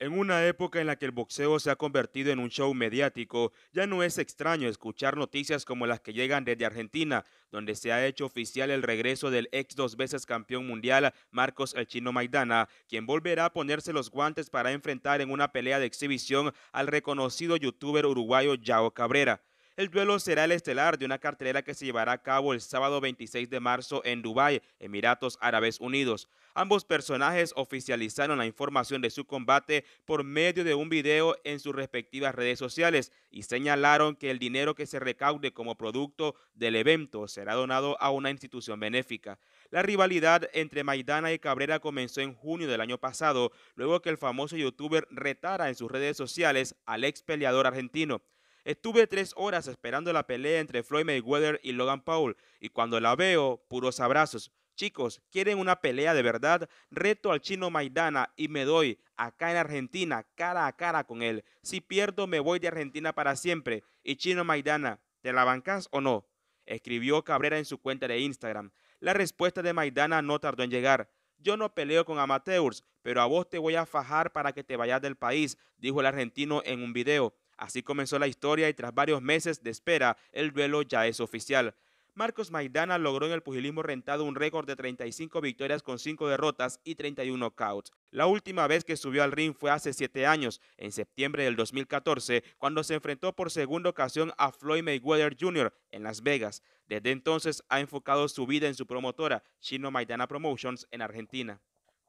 En una época en la que el boxeo se ha convertido en un show mediático, ya no es extraño escuchar noticias como las que llegan desde Argentina, donde se ha hecho oficial el regreso del ex dos veces campeón mundial Marcos El Chino Maidana, quien volverá a ponerse los guantes para enfrentar en una pelea de exhibición al reconocido youtuber uruguayo Jao Cabrera. El duelo será el estelar de una cartelera que se llevará a cabo el sábado 26 de marzo en Dubái, Emiratos Árabes Unidos. Ambos personajes oficializaron la información de su combate por medio de un video en sus respectivas redes sociales y señalaron que el dinero que se recaude como producto del evento será donado a una institución benéfica. La rivalidad entre Maidana y Cabrera comenzó en junio del año pasado, luego que el famoso youtuber retara en sus redes sociales al ex peleador argentino. Estuve tres horas esperando la pelea entre Floyd Mayweather y Logan Paul, y cuando la veo, puros abrazos. Chicos, ¿quieren una pelea de verdad? Reto al chino Maidana y me doy acá en Argentina, cara a cara con él. Si pierdo, me voy de Argentina para siempre. Y chino Maidana, ¿te la bancas o no? Escribió Cabrera en su cuenta de Instagram. La respuesta de Maidana no tardó en llegar. Yo no peleo con amateurs, pero a vos te voy a fajar para que te vayas del país, dijo el argentino en un video. Así comenzó la historia y tras varios meses de espera, el duelo ya es oficial. Marcos Maidana logró en el pugilismo rentado un récord de 35 victorias con 5 derrotas y 31 knockouts. La última vez que subió al ring fue hace 7 años, en septiembre del 2014, cuando se enfrentó por segunda ocasión a Floyd Mayweather Jr. en Las Vegas. Desde entonces ha enfocado su vida en su promotora, Chino Maidana Promotions, en Argentina.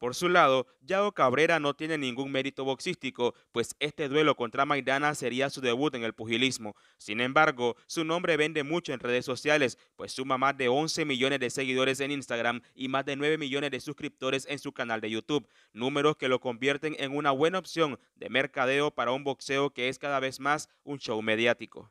Por su lado, Yao Cabrera no tiene ningún mérito boxístico, pues este duelo contra Maidana sería su debut en el pugilismo. Sin embargo, su nombre vende mucho en redes sociales, pues suma más de 11 millones de seguidores en Instagram y más de 9 millones de suscriptores en su canal de YouTube, números que lo convierten en una buena opción de mercadeo para un boxeo que es cada vez más un show mediático.